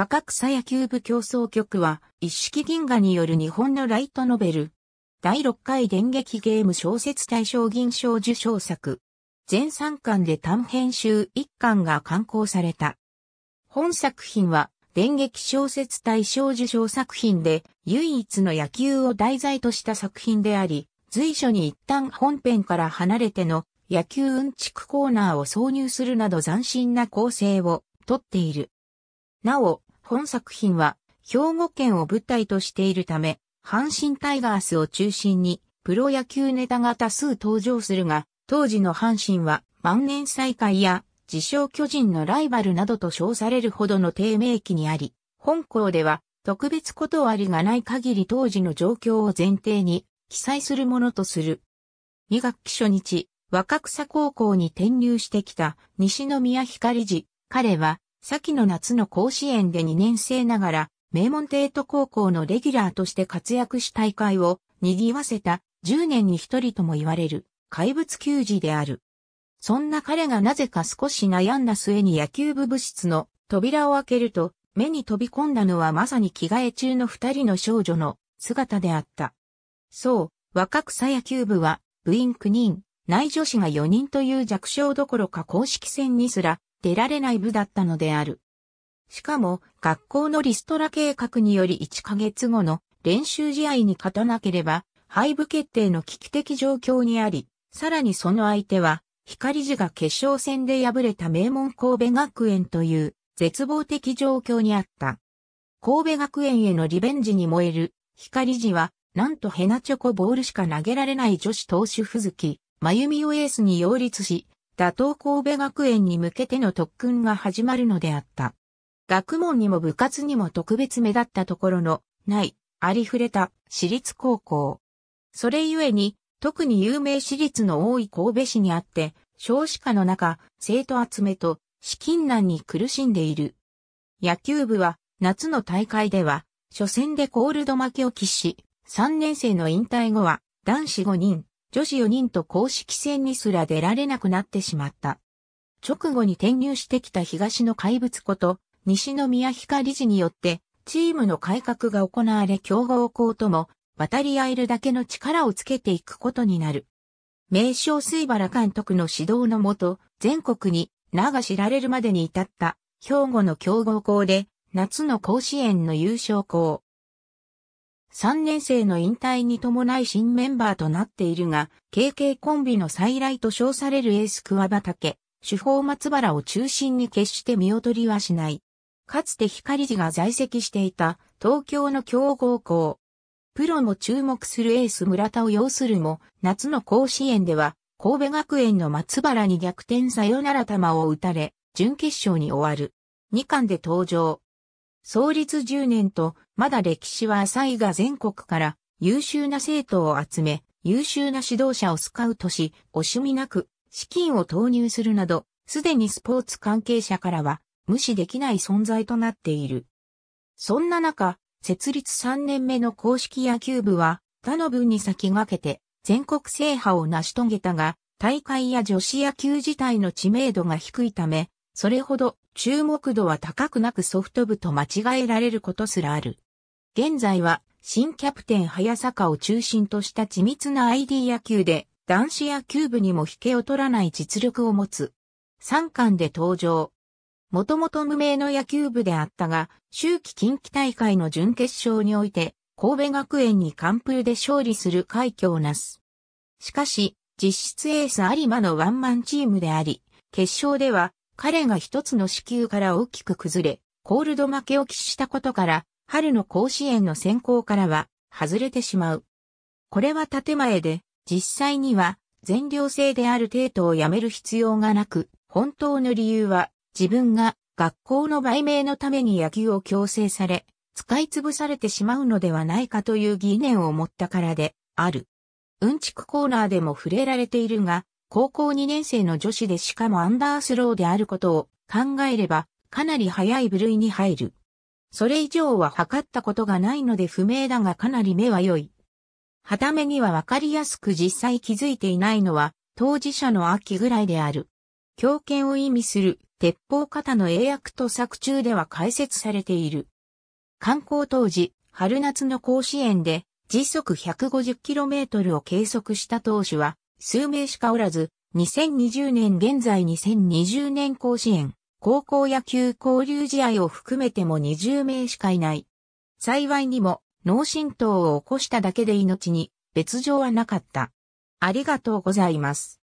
若草野球部競争局は、一式銀河による日本のライトノベル。第6回電撃ゲーム小説大賞銀賞受賞作。全3巻で短編集1巻が刊行された。本作品は、電撃小説大賞受賞作品で、唯一の野球を題材とした作品であり、随所に一旦本編から離れての野球うんちくコーナーを挿入するなど斬新な構成をとっている。なお、本作品は、兵庫県を舞台としているため、阪神タイガースを中心に、プロ野球ネタが多数登場するが、当時の阪神は、万年再開や、自称巨人のライバルなどと称されるほどの低迷期にあり、本校では、特別ことありがない限り当時の状況を前提に、記載するものとする。2学期初日、若草高校に転入してきた西宮光次。彼は先の夏の甲子園で2年生ながら、名門帝都高校のレギュラーとして活躍し大会を賑わせた10年に一人とも言われる怪物球児である。そんな彼がなぜか少し悩んだ末に野球部部室の扉を開けると目に飛び込んだのはまさに着替え中の二人の少女の姿であった。そう、若草野球部は部員9人、内女子が4人という弱小どころか公式戦にすら出られない部だったのである。しかも、学校のリストラ計画により1ヶ月後の練習試合に勝たなければ、敗部決定の危機的状況にあり、さらにその相手は、光寺が決勝戦で敗れた名門神戸学園という絶望的状況にあった。神戸学園へのリベンジに燃える光寺は、なんとヘナチョコボールしか投げられない女子投手ふずき、まゆみをエースに擁立し、打倒神戸学園に向けての特訓が始まるのであった。学問にも部活にも特別目立ったところのない、ありふれた私立高校。それゆえに、特に有名私立の多い神戸市にあって、少子化の中、生徒集めと資金難に苦しんでいる。野球部は夏の大会では、初戦でコールド負けを喫し、3年生の引退後は男子5人、女子4人と公式戦にすら出られなくなってしまった。直後に転入してきた東の怪物こと、西宮光理事によって、チームの改革が行われ強豪校とも渡り合えるだけの力をつけていくことになる。名称水原監督の指導のもと、全国に名が知られるまでに至った、兵庫の強豪校で、夏の甲子園の優勝校、3年生の引退に伴い新メンバーとなっているが、KK コンビの再来と称されるエース桑畑、主砲松原を中心に決して見劣りはしない。かつて光寺が在籍していた東京の強豪校。プロも注目するエース村田を要するも、夏の甲子園では、神戸学園の松原に逆転さよなら球を打たれ、準決勝に終わる。2巻で登場。創立10年と、まだ歴史は浅いが全国から優秀な生徒を集め、優秀な指導者をスカウトし、惜しみなく資金を投入するなど、すでにスポーツ関係者からは無視できない存在となっている。そんな中、設立3年目の公式野球部は、他の分に先駆けて全国制覇を成し遂げたが、大会や女子野球自体の知名度が低いため、それほど注目度は高くなくソフト部と間違えられることすらある。現在は新キャプテン早坂を中心とした緻密な ID 野球で男子野球部にも引けを取らない実力を持つ。3巻で登場。もともと無名の野球部であったが、秋季近畿大会の準決勝において、神戸学園に完封で勝利する快挙をなす。しかし、実質エース有馬のワンマンチームであり、決勝では彼が一つの支給から大きく崩れ、コールド負けを喫したことから、春の甲子園の選考からは外れてしまう。これは建前で、実際には全寮制である程度をやめる必要がなく、本当の理由は自分が学校の売名のために野球を強制され、使い潰されてしまうのではないかという疑念を持ったからである。うんちくコーナーでも触れられているが、高校2年生の女子でしかもアンダースローであることを考えれば、かなり早い部類に入る。それ以上は測ったことがないので不明だがかなり目は良い。旗目にはわかりやすく実際気づいていないのは、当事者の秋ぐらいである。狂犬を意味する鉄砲型の英訳と作中では解説されている。観光当時、春夏の甲子園で時速 150km を計測した当手は、数名しかおらず、2020年現在2020年甲子園、高校野球交流試合を含めても20名しかいない。幸いにも、脳震盪を起こしただけで命に別状はなかった。ありがとうございます。